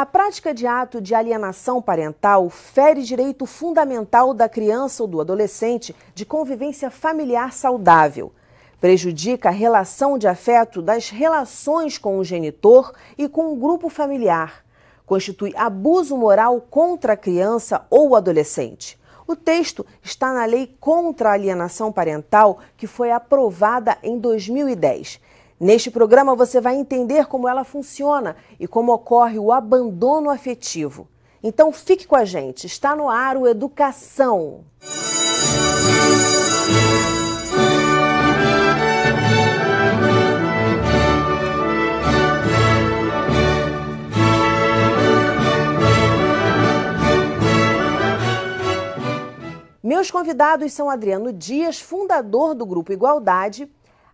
A prática de ato de alienação parental fere direito fundamental da criança ou do adolescente de convivência familiar saudável. Prejudica a relação de afeto das relações com o genitor e com o grupo familiar. Constitui abuso moral contra a criança ou adolescente. O texto está na Lei contra a Alienação Parental, que foi aprovada em 2010 Neste programa você vai entender como ela funciona e como ocorre o abandono afetivo. Então fique com a gente, está no ar o Educação. Meus convidados são Adriano Dias, fundador do Grupo Igualdade,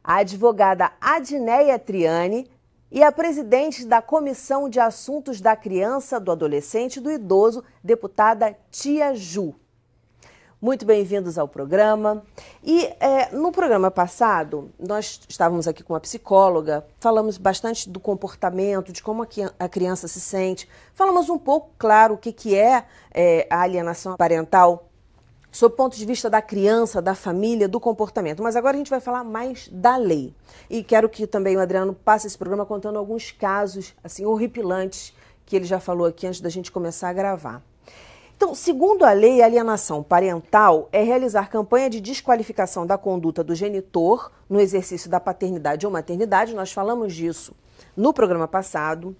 a advogada Adneia Triani e a presidente da Comissão de Assuntos da Criança, do Adolescente e do Idoso, deputada Tia Ju. Muito bem-vindos ao programa. E é, no programa passado, nós estávamos aqui com uma psicóloga, falamos bastante do comportamento, de como a criança se sente, falamos um pouco, claro, o que, que é, é a alienação parental sob o ponto de vista da criança, da família, do comportamento. Mas agora a gente vai falar mais da lei. E quero que também o Adriano passe esse programa contando alguns casos assim horripilantes que ele já falou aqui antes da gente começar a gravar. Então, segundo a lei, a alienação parental é realizar campanha de desqualificação da conduta do genitor no exercício da paternidade ou maternidade. Nós falamos disso no programa passado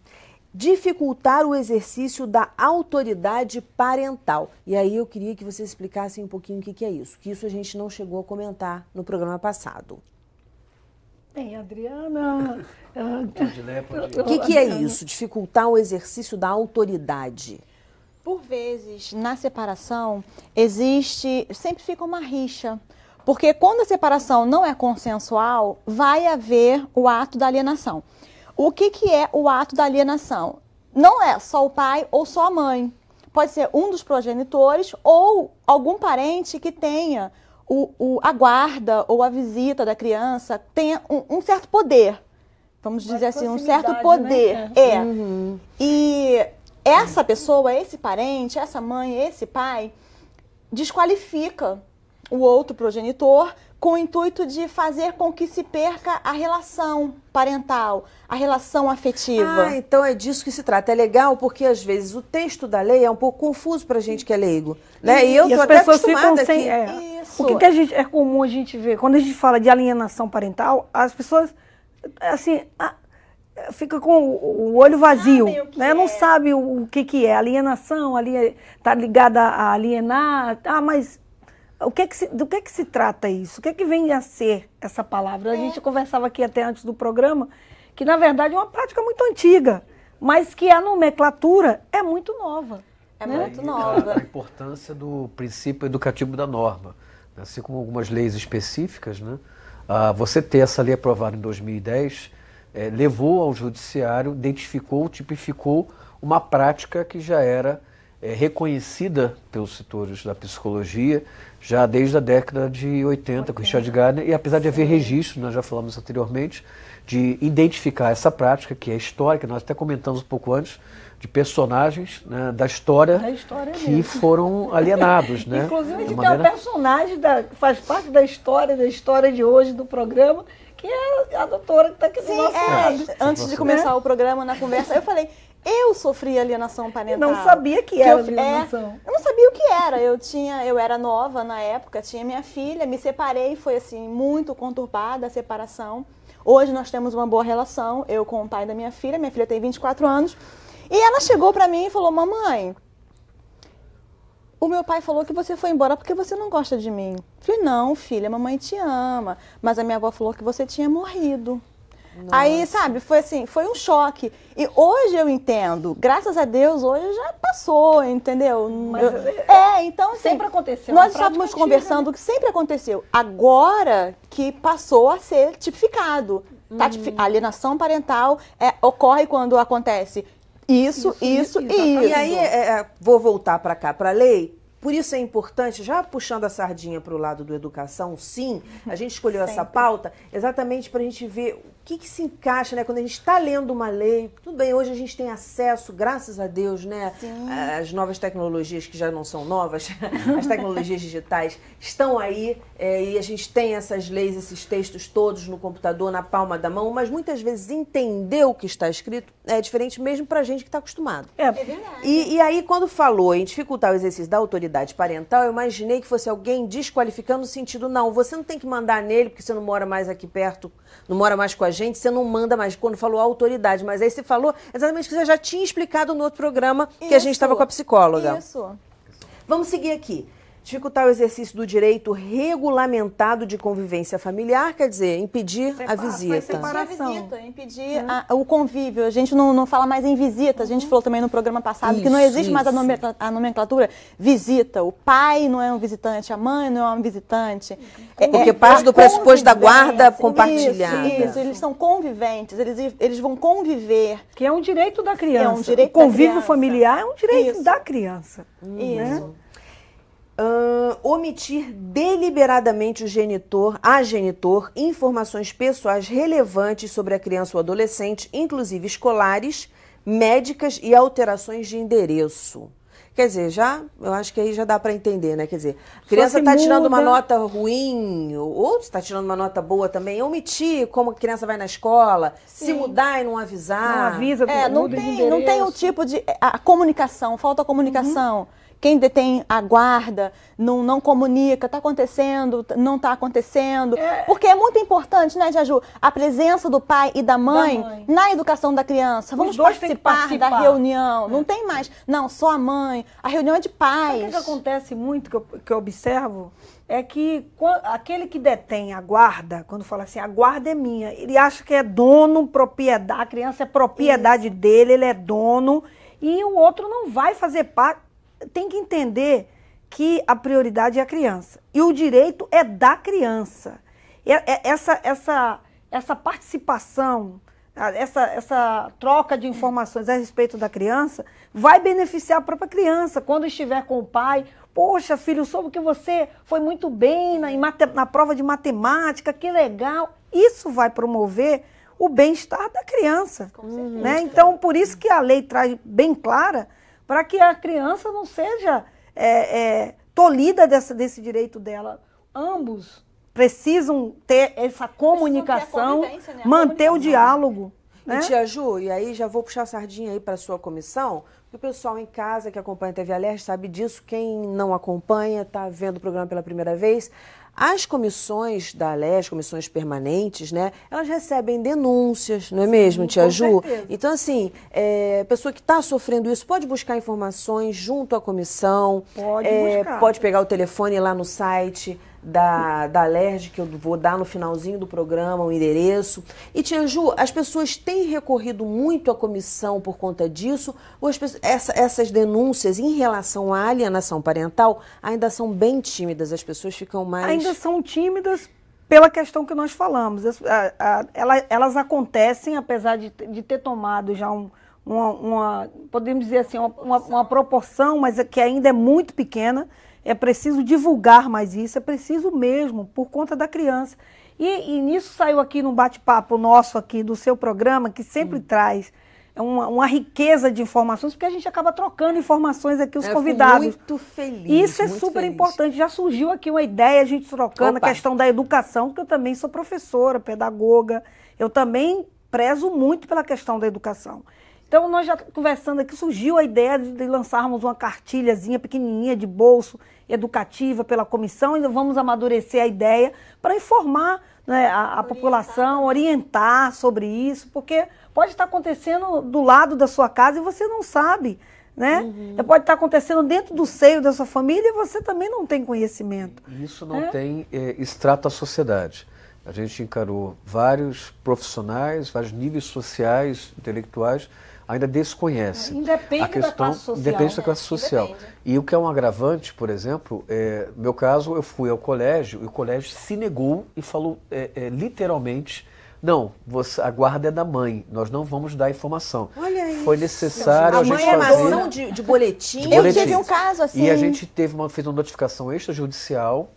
dificultar o exercício da autoridade parental. E aí eu queria que vocês explicassem um pouquinho o que, que é isso, que isso a gente não chegou a comentar no programa passado. Bem, Adriana. Ah, o que, que é isso, dificultar o exercício da autoridade? Por vezes, na separação, existe, sempre fica uma rixa. Porque quando a separação não é consensual, vai haver o ato da alienação. O que, que é o ato da alienação? Não é só o pai ou só a mãe. Pode ser um dos progenitores ou algum parente que tenha o, o, a guarda ou a visita da criança, tenha um, um certo poder. Vamos dizer assim, um certo né? poder. Né? É. Uhum. E essa pessoa, esse parente, essa mãe, esse pai, desqualifica o outro progenitor com o intuito de fazer com que se perca a relação parental, a relação afetiva. Ah, então é disso que se trata. É legal porque às vezes o texto da lei é um pouco confuso para gente que é leigo, né? E, e eu as até pessoas ficam sem. É. Isso. O que, que a gente é comum a gente ver quando a gente fala de alienação parental, as pessoas assim a, ah, fica com o olho vazio, né? É. Não sabe o, o, que que é alienação, ali é, tá ligada a alienar, ah, mas o que é que se, do que é que se trata isso? O que é que vem a ser essa palavra? A gente é. conversava aqui até antes do programa que, na verdade, é uma prática muito antiga, mas que a nomenclatura é muito nova. É né? muito nova. A, a importância do princípio educativo da norma. Né? Assim como algumas leis específicas, né? Ah, você ter essa lei aprovada em 2010 é, levou ao judiciário, identificou, tipificou uma prática que já era é reconhecida pelos setores da psicologia já desde a década de 80 com Richard Gardner, e apesar de haver registro, nós já falamos anteriormente, de identificar essa prática, que é histórica, nós até comentamos um pouco antes, de personagens né, da história, da história que foram alienados. né? Inclusive, de, é maneira... ter um personagem que faz parte da história, da história de hoje do programa, que é a doutora que está aqui Sim, do nosso é, lado. Antes de começar né? o programa, na conversa, eu falei eu sofri alienação parental. Não sabia que, que era eu, alienação. É, eu não sabia o que era. Eu tinha, eu era nova na época, tinha minha filha, me separei, foi assim muito conturbada a separação. Hoje nós temos uma boa relação, eu com o pai da minha filha, minha filha tem 24 anos, e ela chegou para mim e falou: "Mamãe, o meu pai falou que você foi embora porque você não gosta de mim". Eu falei: "Não, filha, mamãe te ama, mas a minha avó falou que você tinha morrido". Nossa. Aí, sabe, foi assim, foi um choque. E hoje eu entendo, graças a Deus, hoje já passou, entendeu? Mas, eu, é, é então assim, sempre aconteceu. Nós é estávamos né? conversando né? que sempre aconteceu. Agora que passou a ser tipificado. Tá uhum. Tá, alienação parental é, ocorre quando acontece isso, isso, isso e isso. E aí, é, é vou voltar para cá, para a lei. Por isso é importante, já puxando a sardinha para o lado do educação, sim, a gente escolheu essa pauta exatamente para a gente ver que, que se encaixa, né? Quando a gente está lendo uma lei, tudo bem, hoje a gente tem acesso, graças a Deus, né? As novas tecnologias que já não são novas, as tecnologias digitais estão aí é, e a gente tem essas leis, esses textos todos no computador, na palma da mão, mas muitas vezes entender o que está escrito é diferente mesmo para a gente que está acostumado. É. é. é verdade. E, e aí, quando falou em dificultar o exercício da autoridade parental, eu imaginei que fosse alguém desqualificando no sentido, não, você não tem que mandar nele porque você não mora mais aqui perto, não mora mais com a gente, você não manda mais quando falou autoridade, mas aí você falou exatamente o que você já tinha explicado no outro programa que isso. a gente estava com a psicóloga. Isso. Vamos seguir aqui dificultar o exercício do direito regulamentado de convivência familiar, quer dizer, impedir Separa, a visita. Separação. Impedir a visita, impedir né? a, o convívio. A gente não, não fala mais em visita, a gente uhum. falou também no programa passado isso, que não existe isso. mais a nomenclatura, a nomenclatura, visita. O pai não é um visitante, a mãe não é um visitante. É, é Porque é, parte do pressuposto da guarda compartilhada. Isso, isso, eles são conviventes, eles, eles vão conviver. Que é um direito da criança. É um direito o convívio familiar é um direito isso. da criança. Isso. Né? uh, omitir deliberadamente o genitor, a genitor, informações pessoais relevantes sobre a criança ou adolescente, inclusive escolares, médicas e alterações de endereço. Quer dizer, já, eu acho que aí já dá para entender, né? Quer dizer, a criança está tirando uma nota ruim, ou está tirando uma nota boa também, omitir como a criança vai na escola, Sim. se mudar e não avisar. Não avisa, é, não tem, não tem o tipo de a, comunicação, falta a comunicação. Uhum quem detém a guarda não, não comunica, está acontecendo, não está acontecendo. É... Porque é muito importante, né, Jaju, a presença do pai e da mãe, da mãe. na educação da criança. Os Vamos participar, participar, da reunião. É. Não tem mais, não, só a mãe. A reunião é de pais. O que, acontece muito, que eu, que eu observo, é que aquele que detém a guarda, quando fala assim, a guarda é minha, ele acha que é dono, propriedade, a criança é propriedade Isso. dele, ele é dono, e o outro não vai fazer parte tem que entender que a prioridade é a criança. E o direito é da criança. É, é, essa, essa, essa participação, essa, essa troca de informações a respeito da criança vai beneficiar a própria criança. Quando estiver com o pai, poxa, filho, soube que você foi muito bem na, na prova de matemática, que legal. Isso vai promover o bem-estar da criança. Né? Então, por isso que a lei traz bem clara para que a criança não seja é, é, tolhida dessa, desse direito dela. Ambos precisam ter essa comunicação, ter né? manter o diálogo. Né? E tia Ju, e aí já vou puxar a sardinha aí para sua comissão, o pessoal em casa que acompanha a TV Alerj sabe disso, quem não acompanha, está vendo o programa pela primeira vez. As comissões da ALES, comissões permanentes, né, elas recebem denúncias, não é Sim, mesmo, Tia Ju? Certeza. Então, assim, é, pessoa que está sofrendo isso pode buscar informações junto à comissão, pode, é, pode pegar o telefone lá no site da, da LERJ, que eu vou dar no finalzinho do programa, o endereço. E, Tia Ju, as pessoas têm recorrido muito à comissão por conta disso? Ou as, essa, essas denúncias em relação à alienação parental ainda são bem tímidas? As pessoas ficam mais. Ainda são tímidas pela questão que nós falamos. elas acontecem, apesar de, de ter tomado já um, uma, uma, podemos dizer assim, uma, uma, uma proporção, mas é que ainda é muito pequena é preciso divulgar mais isso, é preciso mesmo, por conta da criança. E, e nisso saiu aqui num bate-papo nosso aqui do seu programa, que sempre hum. traz uma, uma, riqueza de informações, porque a gente acaba trocando informações aqui, os é, Eu convidados. muito feliz. Isso é super feliz. importante. Já surgiu aqui uma ideia, a gente trocando Opa. a questão da educação, porque eu também sou professora, pedagoga. Eu também prezo muito pela questão da educação. Então, nós já conversando aqui, surgiu a ideia de, de lançarmos uma cartilhazinha pequenininha de bolso educativa pela comissão e vamos amadurecer a ideia para informar né, a, a orientar. população, orientar sobre isso, porque pode estar acontecendo do lado da sua casa e você não sabe, né? Uhum. Pode estar acontecendo dentro do seio da sua família e você também não tem conhecimento. Isso não é? tem é, extrato à sociedade. A gente encarou vários profissionais, vários níveis sociais, intelectuais, ainda desconhece. É, independe a questão, da classe social. Depende da né? classe social. Depende. E o que é um agravante, por exemplo, é, meu caso, eu fui ao colégio e o colégio se negou e falou é, é, literalmente. Não, você, a guarda é da mãe, nós não vamos dar informação. Olha isso. Foi necessário a, a gente fazer... A mãe é mais. ação de, de, boletim. de boletim. Eu tive um caso assim. E a assim. gente teve uma, fez uma notificação extrajudicial,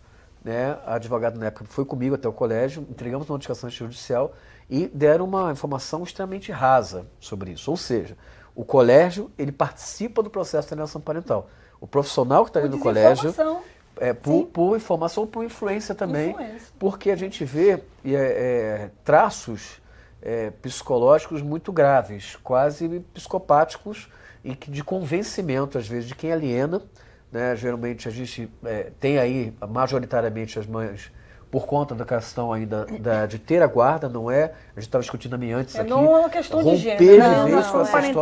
né? a advogada na época foi comigo até o colégio, entregamos uma notificação extrajudicial e deram uma informação extremamente rasa sobre isso. Ou seja, o colégio ele participa do processo de alienação parental. O profissional que está ali no colégio é, por, por, informação, por influência também, influência. porque a gente vê é, é, traços é, psicológicos muito graves, quase psicopáticos, e que de convencimento, às vezes, de quem aliena. Né? Geralmente a gente é, tem aí, majoritariamente, as mães por conta da questão ainda da, de ter a guarda, não é? A gente estava discutindo também antes é aqui. Não é uma questão romper de gênero. não, de vez com essa é. de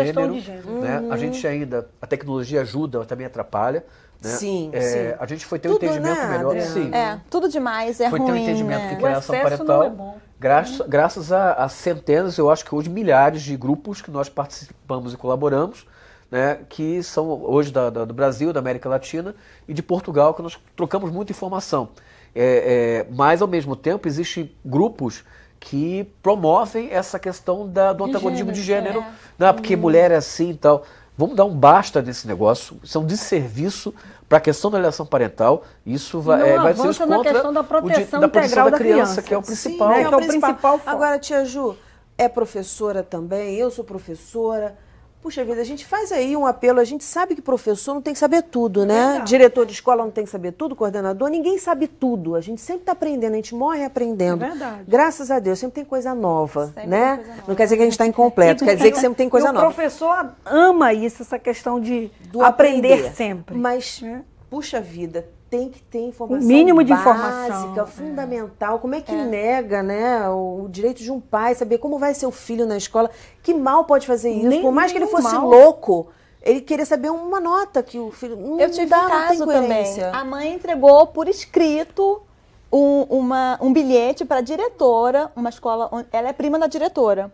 é gênero. De gênero. Né? Uhum. A gente ainda, a tecnologia ajuda, também atrapalha. Né? Sim, é, sim, A gente foi ter tudo, um entendimento né, melhor. Adriana? Sim. É, tudo demais é foi ruim. Foi ter um entendimento né? que criação parental. Não é bom. Graças, uhum. graças a, a, centenas, eu acho que hoje milhares de grupos que nós participamos e colaboramos, né, que são hoje da, da, do Brasil, da América Latina e de Portugal, que nós trocamos muita informação. É, é, mas, ao mesmo tempo, existem grupos que promovem essa questão da, do de antagonismo gênero, de gênero. É. Não, né? porque hum. mulher é assim e tal. Vamos dar um basta nesse negócio. Isso é um desserviço para a questão da relação parental. Isso vai, é, vai ser contra na questão da proteção, de, da, proteção da, da criança, que é o principal. Sim, né? é, é, o principal. principal. Agora, tia Ju, é professora também, eu sou professora. Puxa vida, a gente faz aí um apelo, a gente sabe que professor não tem que saber tudo, né? Diretor de escola não tem que saber tudo, coordenador, ninguém sabe tudo. A gente sempre está aprendendo, a gente morre aprendendo. É verdade. Graças a Deus, sempre tem coisa nova, sempre né? Coisa nova. Não quer dizer que a gente está incompleto, quer dizer que sempre tem coisa e nova. O professor ama isso, essa questão de Do aprender, aprender sempre. Mas, é. puxa vida, tem que ter informação. O mínimo de básica, informação. É. fundamental. É. Como é que é. nega né, o direito de um pai saber como vai seu filho na escola? Que mal pode fazer isso? Nem, Por mais que ele fosse mal. louco. Ele queria saber uma nota que o filho. Não Eu tive dá, um caso também. A mãe entregou por escrito um, uma, um bilhete para a diretora, uma escola. Ela é prima da diretora.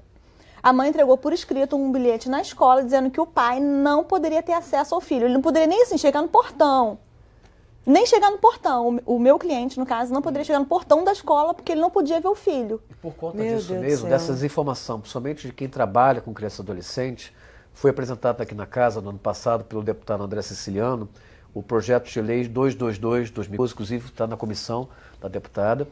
A mãe entregou por escrito um bilhete na escola dizendo que o pai não poderia ter acesso ao filho. Ele não poderia nem assim, chegar no portão nem chegar no portão. O meu cliente, no caso, não poderia hum. chegar no portão da escola porque ele não podia ver o filho. E por conta meu disso Deus mesmo, dessas informações, principalmente de quem trabalha com criança e adolescente, foi apresentado aqui na casa no ano passado pelo deputado André Siciliano o projeto de lei 222 2012, inclusive está na comissão da deputada,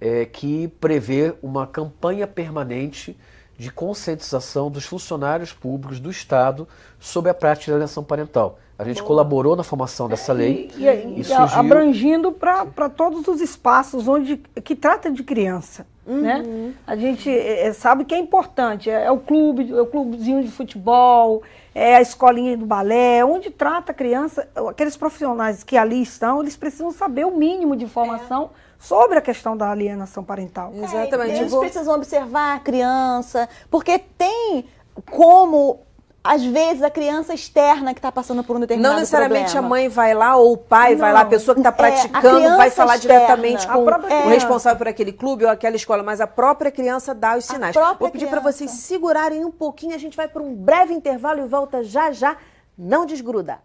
é, que prevê uma campanha permanente de conscientização dos funcionários públicos do Estado sobre a prática da alienação parental. A gente Bom. Então, colaborou na formação dessa lei e, e, e surgiu... abrangindo para todos os espaços onde que trata de criança, né? uhum. né? A gente é, é, sabe que é importante, é, é, o clube, é o clubezinho de futebol, é a escolinha do balé, onde trata a criança, aqueles profissionais que ali estão, eles precisam saber o mínimo de informação é. sobre a questão da alienação parental. É, Exatamente. Eles tipo, precisam observar a criança, porque tem como às vezes a criança externa que está passando por um determinado problema. Não necessariamente problema. a mãe vai lá ou o pai não, vai lá, a pessoa que está é, praticando é, vai falar externa, diretamente com é, o responsável por aquele clube ou aquela escola, mas a própria criança dá os sinais. Vou pedir para vocês segurarem um pouquinho, a gente vai para um breve intervalo e volta já já. Não desgruda.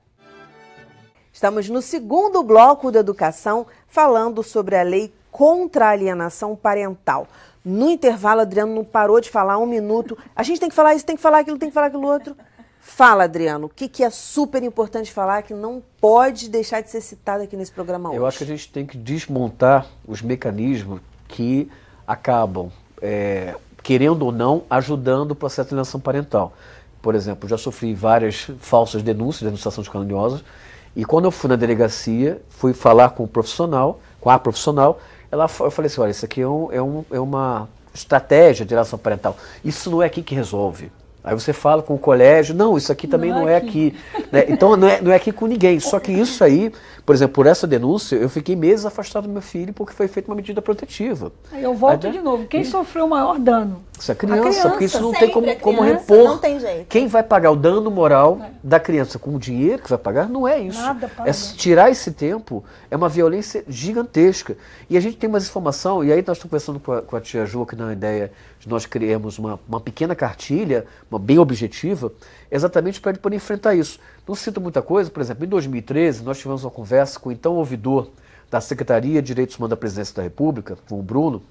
Estamos no segundo bloco da educação falando sobre a lei contra a alienação parental. No intervalo, Adriano não parou de falar um minuto. A gente tem que falar isso, tem que falar aquilo, tem que falar aquilo outro. Fala, Adriano, o que, que é super importante falar que não pode deixar de ser citado aqui nesse programa hoje? Eu acho que a gente tem que desmontar os mecanismos que acabam, é, querendo ou não, ajudando o processo de alienação parental. Por exemplo, já sofri várias falsas denúncias, denunciações caluniosas, e quando eu fui na delegacia, fui falar com o profissional, com a profissional, ela, eu falei assim, olha, isso aqui é, um, é, um, é uma estratégia de alienação parental. Isso não é aqui que resolve. Aí você fala com o colégio, não, isso aqui também não, não é, é aqui. aqui. Né? Então não é, não é aqui com ninguém. Só que isso aí, por exemplo, por essa denúncia, eu fiquei meses afastado do meu filho porque foi feita uma medida protetiva. Aí eu volto aí, de novo. Quem e... Hum. sofreu o maior dano? Isso é criança, criança, porque isso não tem como, como repor. Não tem jeito. Quem vai pagar o dano moral é. da criança com o dinheiro que vai pagar? Não é isso. Nada é tirar esse tempo é uma violência gigantesca. E a gente tem mais informação, e aí nós estamos conversando com a, com a tia Ju aqui uma ideia que nós criamos uma, uma pequena cartilha, uma bem objetiva, exatamente para ele poder enfrentar isso. Não sinto muita coisa, por exemplo, em 2013 nós tivemos uma conversa com o então ouvidor da Secretaria de Direitos Humanos da Presidência da República, com o Bruno,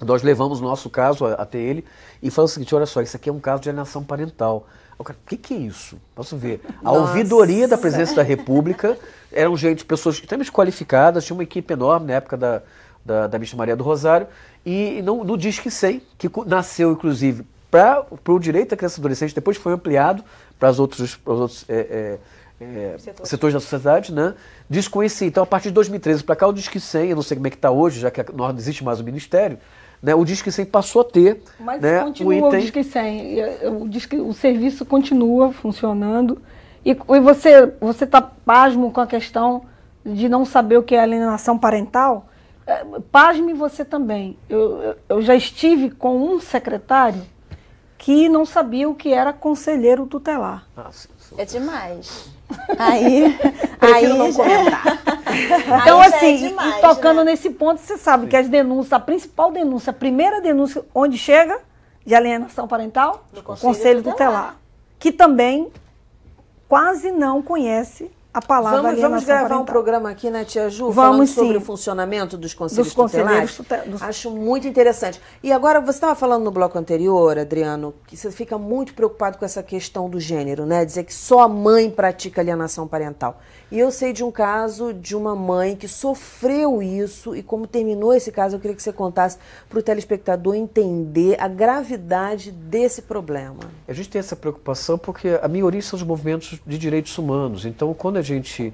nós levamos o nosso caso até ele e falamos o seguinte: olha só, isso aqui é um caso de alienação parental. O cara, o que, que é isso? Posso ver. A Nossa. ouvidoria da presidência da República eram gente, pessoas extremamente qualificadas, tinha uma equipe enorme na época da, da, da Maria do Rosário, e no, no Disque 100, que nasceu inclusive para o direito da criança e adolescente, depois foi ampliado para os outros, pras outros é, é, é, setores. setores. da sociedade, né? Desconheci. Então, a partir de 2013 para cá, o Disque 100, eu não sei como é que está hoje, já que não existe mais o Ministério, né, o Disque 100 passou a ter Mas né, continua o item... o Disque 100, o, Disque, o serviço continua funcionando e, e você está pasmo com a questão de não saber o que é alienação parental, pasme você também. Eu, eu já estive com um secretário que não sabia o que era conselheiro tutelar. Ah, É demais. Aí, Prefiro aí não comentar. então, aí é assim, é demais, tocando né? nesse ponto, você sabe sim. que as denúncias, a principal denúncia, a primeira denúncia onde chega de alienação parental, do Conselho, Conselho tutelar, tutelar, que também quase não conhece a palavra Vamos, é vamos gravar parental. um programa aqui, né, Tia Ju? Vamos sobre o funcionamento dos conselhos dos tutelares. Conselheiros, Acho muito interessante. E agora, você estava falando no bloco anterior, Adriano, que você fica muito preocupado com essa questão do gênero, né? Dizer que só a mãe pratica alienação parental. E eu sei de um caso de uma mãe que sofreu isso e como terminou esse caso, eu queria que você contasse para o telespectador entender a gravidade desse problema. É, a gente tem essa preocupação porque a maioria são os movimentos de direitos humanos. Então, quando a gente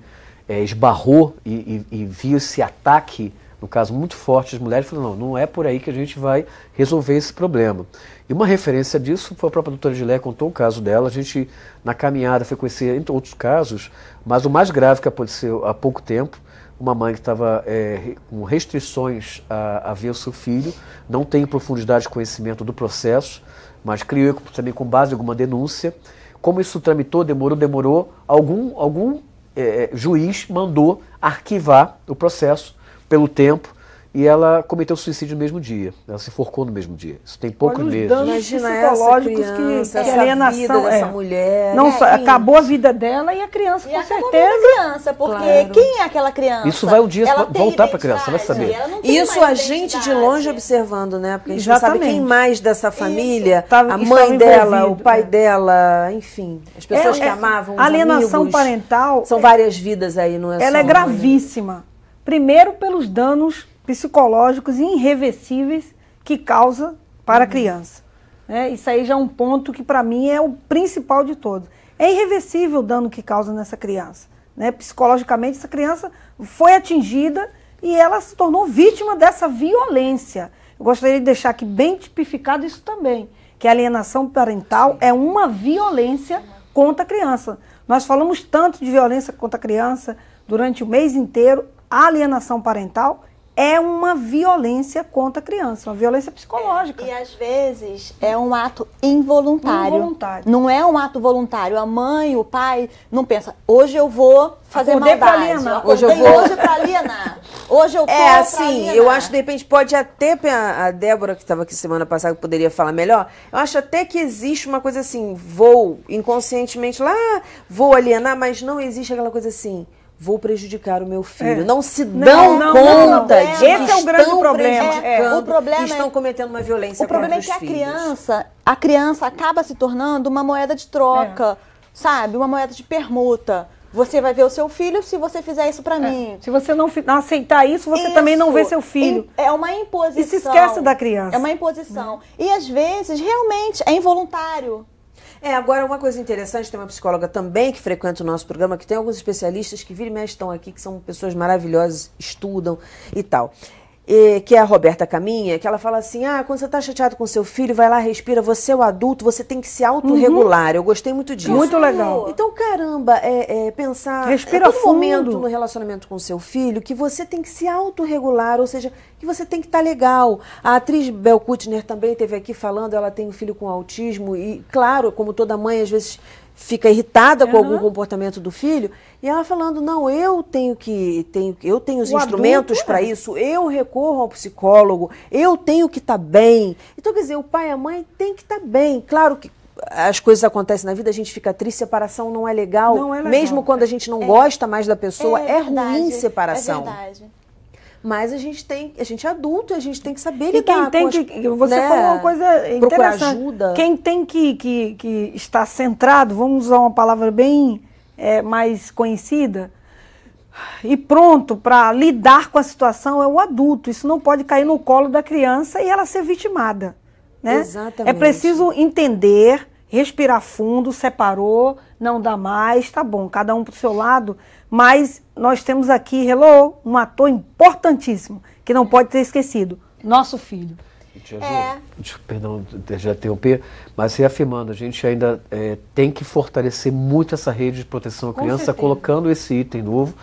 é, esbarrou e, e, e viu esse ataque, no caso muito forte as mulheres, falou, não, não é por aí que a gente vai resolver esse problema. E uma referência disso foi a própria doutora Gilé, contou o caso dela, a gente na caminhada foi conhecer, entre outros casos, mas o mais grave que aconteceu há pouco tempo, uma mãe que estava é, com restrições a, a ver o seu filho, não tem profundidade de conhecimento do processo, mas criou também com base em alguma denúncia, como isso tramitou, demorou, demorou, algum, algum é, é, juiz mandou arquivar o processo pelo tempo e ela cometeu suicídio no mesmo dia. Ela se forcou no mesmo dia. Isso tem poucos Olha meses. Danos Imagina psicológicos essa criança, que, essa alienação vida é. mulher. Não, é, acabou a vida dela e a criança e com certeza. A criança, porque claro. quem é aquela criança? Isso vai um dia ela voltar para a criança, vai saber. Isso a gente de longe observando, né? Porque a gente Exatamente. não sabe quem mais dessa família, Isso. a mãe dela, o né? pai dela, enfim, as pessoas é, que é. amavam. Os alienação amigos. parental. São é- várias vidas aí, não é? Ela é só, é gravíssima. Primeiro pelos danos psicológicos irreversíveis que causa para uhum. a criança. Né? Isso aí já é um ponto que, para mim, é o principal de todos. É irreversível o dano que causa nessa criança. Né? Psicologicamente, essa criança foi atingida e ela se tornou vítima dessa violência. Eu gostaria de deixar aqui bem tipificado isso também, que a alienação parental Sim. é uma violência contra a criança. Nós falamos tanto de violência contra a criança durante o mês inteiro, a alienação parental, é uma violência contra a criança, uma violência psicológica. É, e às vezes é um ato involuntário. Involuntário. Não é um ato voluntário. A mãe, o pai não pensa, hoje eu vou fazer Acordei maldade. Pra alienar. Hoje eu vou. Hoje pra alienar. Hoje eu É assim, eu acho de repente pode até a Débora que estava aqui semana passada poderia falar melhor. Eu acho até que existe uma coisa assim, vou inconscientemente lá, vou alienar, mas não existe aquela coisa assim vou prejudicar o meu filho. É. Não se dão não, conta não, Esse é o grande problema. É, é. O problema estão é, cometendo uma violência O problema é que a filhos. criança, a criança acaba se tornando uma moeda de troca, é. sabe? Uma moeda de permuta. Você vai ver o seu filho se você fizer isso para é. mim. Se você não, aceitar isso, você isso. também não vê seu filho. É uma imposição. E se esquece da criança. É uma imposição. E às vezes, realmente, é involuntário. É, agora uma coisa interessante, tem uma psicóloga também que frequenta o nosso programa, que tem alguns especialistas que viram e mexe estão aqui, que são pessoas maravilhosas, estudam e tal que é a Roberta Caminha, que ela fala assim: ah, quando você está chateado com seu filho, vai lá, respira, você é o adulto, você tem que se autorregular. Uhum. Eu gostei muito disso. Muito legal. Então, caramba, é, é pensar é, respira é todo fundo. momento no relacionamento com seu filho que você tem que se autorregular, ou seja, que você tem que estar tá legal. A atriz Bel Kutner também teve aqui falando, ela tem um filho com autismo, e, claro, como toda mãe, às vezes fica irritada uhum. com algum comportamento do filho e ela falando não eu tenho que tenho eu tenho os o instrumentos para é. isso eu recorro ao psicólogo eu tenho que estar tá bem então quer dizer o pai e a mãe tem que estar tá bem claro que as coisas acontecem na vida, a gente fica triste, separação não é legal. Não é legal. Mesmo quando a gente não é. gosta mais da pessoa, é, é ruim é separação. É verdade. Mas a gente tem, a gente é adulto, a gente tem que saber e lidar quem tem com as, que, Você né? falou uma coisa interessante. ajuda. Quem tem que, que, que estar centrado, vamos usar uma palavra bem é, mais conhecida, e pronto para lidar com a situação é o adulto. Isso não pode cair no colo da criança e ela ser vitimada. Né? É Exatamente. É preciso entender, respirar fundo, separou, não dá mais, tá bom, cada um para o seu lado. Mas nós temos aqui, hello, um ator importantíssimo que não pode ter esquecido, nosso filho. Tia Ju, é. perdão já interromper, mas reafirmando, a gente ainda é, tem que fortalecer muito essa rede de proteção à Com criança, certeza. colocando esse item novo.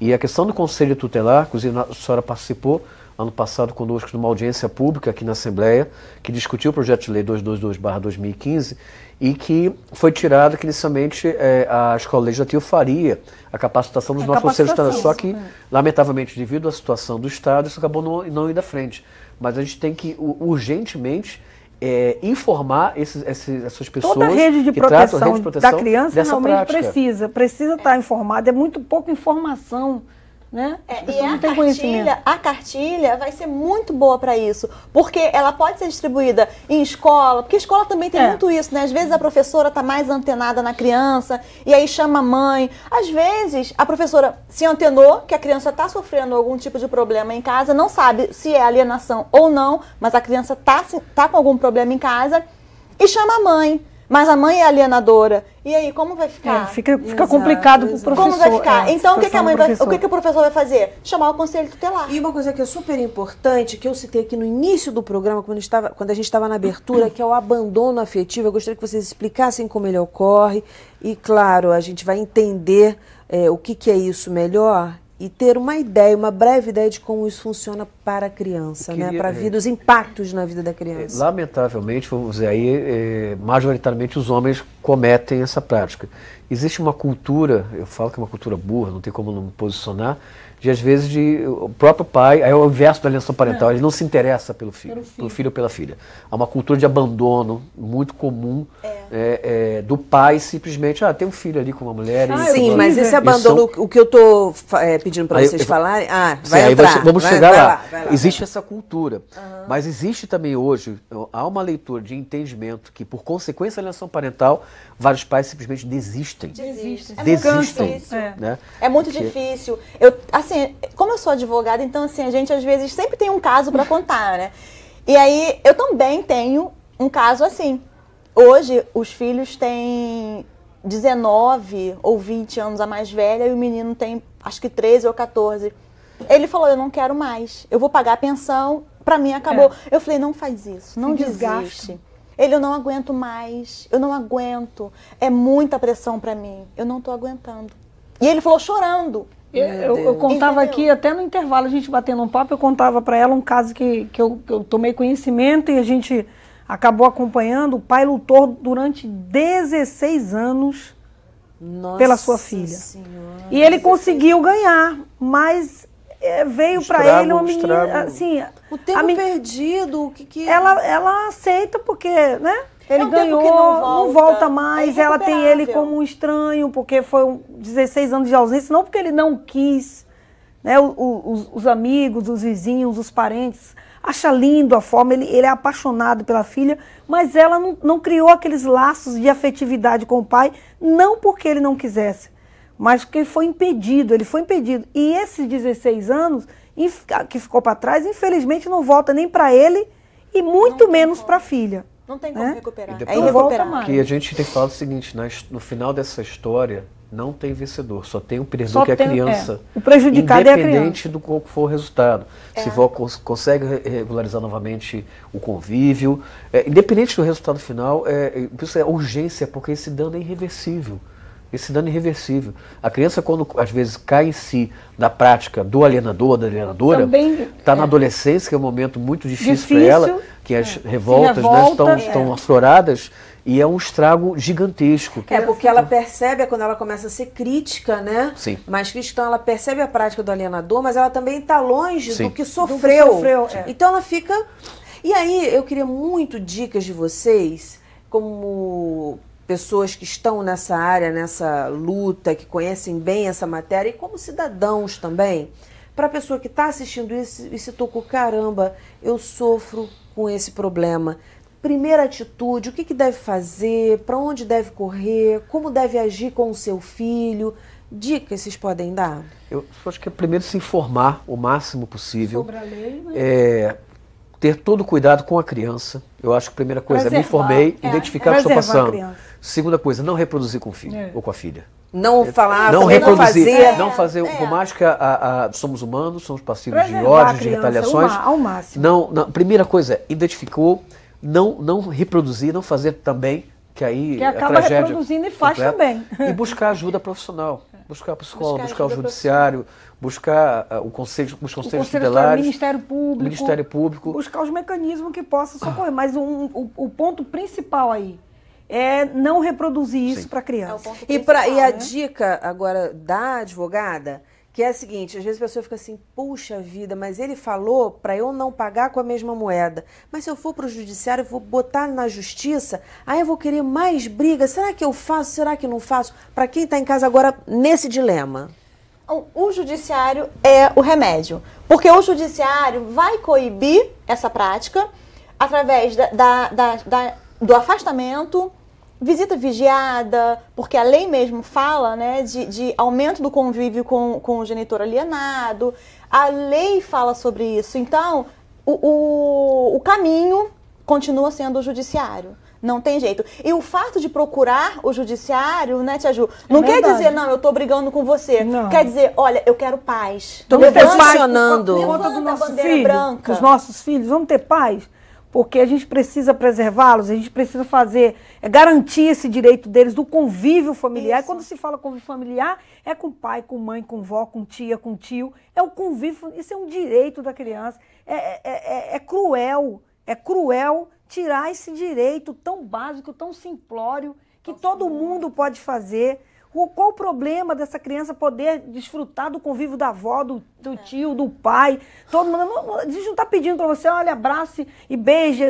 E a questão do conselho tutelar, inclusive a senhora participou, ano passado conosco numa audiência pública aqui na Assembleia, que discutiu o projeto de lei 222-2015 e que foi tirado que inicialmente é, eh, a escola legislativa faria a capacitação dos a nossos conselheiros estaduais. Só que, lamentavelmente, devido à situação do Estado, isso acabou não, não indo à frente. Mas a gente tem que urgentemente é, informar esses, esses, essas pessoas. Toda a rede de, proteção, rede de proteção da criança realmente prática. precisa. Precisa estar tá é. informada. É muito pouca informação né? É, e a cartilha, a cartilha vai ser muito boa para isso, porque ela pode ser distribuída em escola, porque escola também tem é. muito isso, né? Às vezes a professora tá mais antenada na criança e aí chama a mãe. Às vezes a professora se antenou que a criança tá sofrendo algum tipo de problema em casa, não sabe se é alienação ou não, mas a criança tá, tá com algum problema em casa e chama a mãe mas a mãe é alienadora. E aí, como vai ficar? É, fica fica exato, complicado para o professor. Como vai é, ficar? É, então, o que, que, a mãe vai, o que, que o professor vai fazer? Chamar o conselho tutelar. E uma coisa que é super importante, que eu citei aqui no início do programa, quando, estava, quando a gente estava na abertura, que é o abandono afetivo. Eu gostaria que vocês explicassem como ele ocorre. E, claro, a gente vai entender é, o que, que é isso melhor e ter uma ideia, uma breve ideia de como isso funciona para a criança, né? queria, né? para a é, vida, é, os impactos na vida da criança. É, lamentavelmente, vamos dizer aí, é, majoritariamente os homens cometem essa prática. Existe uma cultura, eu falo que é uma cultura burra, não tem como não me posicionar, de às vezes de o próprio pai, aí é o inverso da aliança parental, é. ele não se interessa pelo filho, pelo filho, pelo filho ou pela filha. Há uma cultura de abandono muito comum é. É, é do pai simplesmente, ah, tem um filho ali com uma mulher. Ah, e sim, mas esse abandono, são... o que eu estou é, pedindo para vocês falarem, ah, vai sim, entrar, vai, vamos vai, chegar vai lá. lá. Vai lá existe essa cultura, uhum. mas existe também hoje, há uma leitura de entendimento que por consequência da aliança parental, vários pais simplesmente desistem. Desistem. desistem. É muito desistem, difícil. Né? É muito Porque... difícil. Eu, assim, assim, como eu sou advogada, então assim, a gente às vezes sempre tem um caso para contar, né? E aí eu também tenho um caso assim. Hoje os filhos têm 19 ou 20 anos a mais velha e o menino tem acho que 13 ou 14. Ele falou: "Eu não quero mais. Eu vou pagar a pensão, para mim acabou". É. Eu falei: "Não faz isso, não Desgaste. desiste". Ele, eu não aguento mais, eu não aguento, é muita pressão para mim, eu não tô aguentando. E ele falou chorando. Eu, eu, contava Entendeu? aqui, até no intervalo, a gente batendo um papo, eu contava para ela um caso que, que eu, que, eu, tomei conhecimento e a gente acabou acompanhando. O pai lutou durante 16 anos Nossa pela sua filha. Senhora. E ele conseguiu ganhar, mas é, veio para ele uma menina. Assim, o tempo a, perdido, o que que. É? Ela, ela aceita, porque, né? Ele é um ganhou, não volta, não volta, é mais. É ela tem ele como um estranho, porque foi 16 anos de ausência, não porque ele não quis. Né? O, o, os, os, amigos, os vizinhos, os parentes. Acha lindo a forma, ele, ele é apaixonado pela filha, mas ela não, não criou aqueles laços de afetividade com o pai, não porque ele não quisesse, mas porque foi impedido, ele foi impedido. E esses 16 anos que ficou para trás, infelizmente não volta nem para ele e muito menos para a filha. Não tem como né? é? recuperar. é irrecuperável. Que a gente tem que falar o seguinte, né? no final dessa história, não tem vencedor, só tem o um perdedor que é a criança. É. O prejudicado é a criança. Independente do qual for o resultado. É. Se for, consegue regularizar novamente o convívio, é, independente do resultado final, é, é isso é urgência, porque esse dano é irreversível. Esse dano é irreversível. A criança, quando às vezes cai em si na prática do alienador, da alienadora, está é. na adolescência, que é um momento muito difícil, difícil para ela, que é. as é. revoltas né, revolta, né, estão, é. estão afloradas, e é um estrago gigantesco. É, porque ela percebe, quando ela começa a ser crítica, né? Sim. Mas cristã, ela percebe a prática do alienador, mas ela também está longe Sim. do que sofreu. Do que sofreu é. então ela fica. E aí, eu queria muito dicas de vocês como pessoas que estão nessa área, nessa luta, que conhecem bem essa matéria e como cidadãos também, para a pessoa que está assistindo isso e se tocou, caramba, eu sofro com esse problema. Primeira atitude, o que, que deve fazer, para onde deve correr, como deve agir com o seu filho, dicas vocês podem dar? Eu acho que é primeiro se informar o máximo possível. Sobre a lei, né? É, ter todo cuidado com a criança. Eu acho que a primeira coisa preservar. é me informei, é, identificar o que estou passando. Segunda coisa, não reproduzir com o filho é. ou com a filha. Não é, falar, não reproduzir, não fazer. Não fazer é. Por é. mais que a, a, a, somos humanos, somos passivos preservar de ódio, de retaliações. ao máximo. Não, não, primeira coisa identificou, não, não reproduzir, não fazer também, que aí que é acaba a tragédia reproduzindo e faz completa, também. E buscar ajuda profissional. Buscar psicólogo, buscar, buscar o judiciário, buscar uh, o conselho, os conselhos o tutelares, Ministério Público, Ministério Público, buscar os mecanismos que possam ah. socorrer. Mas um, o, o ponto principal aí é não reproduzir isso para criança. É e, pra, e a né? dica agora da advogada, que é a seguinte, às vezes a pessoa fica assim, puxa vida, mas ele falou para eu não pagar com a mesma moeda. Mas se eu for para o judiciário, vou botar na justiça, aí eu vou querer mais briga. Será que eu faço? Será que não faço? Para quem está em casa agora nesse dilema. Então, o judiciário é o remédio. Porque o judiciário vai coibir essa prática através da, da, da, da do afastamento, visita vigiada, porque a lei mesmo fala né, de, de aumento do convívio com, com o genitor alienado. A lei fala sobre isso. Então, o, o, o caminho continua sendo o judiciário. Não tem jeito. E o fato de procurar o judiciário, né, Tia Ju, é não é quer dizer, não, eu tô brigando com você. Não. Quer dizer, olha, eu quero paz. Tô me posicionando. Por nosso filho, branca. Os nossos filhos, vamos ter paz? Porque a gente precisa preservá-los, a gente precisa fazer, é, garantir esse direito deles do convívio familiar. Isso. E quando se fala convívio familiar, é com pai, com mãe, com vó, com tia, com tio. É o convívio, isso é um direito da criança. é, é, é, é, é cruel, é cruel tirar esse direito tão básico, tão simplório, que Nossa, todo mundo pode fazer. Qual o problema dessa criança poder desfrutar do convívio da avó, do, do é. tio, do pai? Todo mundo. A gente não está pedindo para você, olha, abrace e beije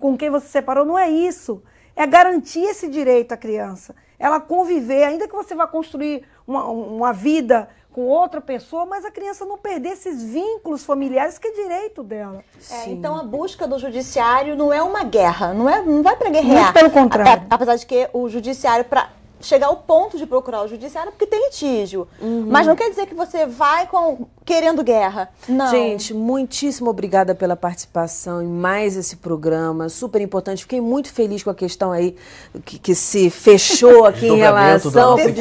com quem você se separou. Não é isso. É garantir esse direito à criança. Ela conviver, ainda que você vá construir uma, uma vida com outra pessoa, mas a criança não perder esses vínculos familiares que é direito dela. É, então a busca do judiciário não é uma guerra, não é, não vai para guerrear. Muito pelo contrário. Apesar de que o judiciário para chegar ao ponto de procurar o judiciário porque tem litígio. Uhum. Mas não quer dizer que você vai com, querendo guerra. Não. Gente, muitíssimo obrigada pela participação em mais esse programa, super importante. Fiquei muito feliz com a questão aí que, que se fechou aqui em relação ao seu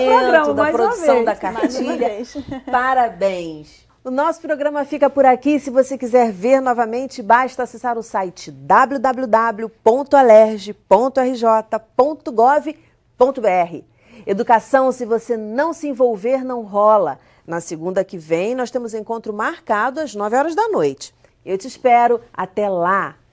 programa, da produção vez, da cartilha. Parabéns. O nosso programa fica por aqui. Se você quiser ver novamente, basta acessar o site www.alerge.rj.gov.br www.educação.br. Educação, se você não se envolver, não rola. Na segunda que vem, nós temos encontro marcado às 9 horas da noite. Eu te espero. Até lá!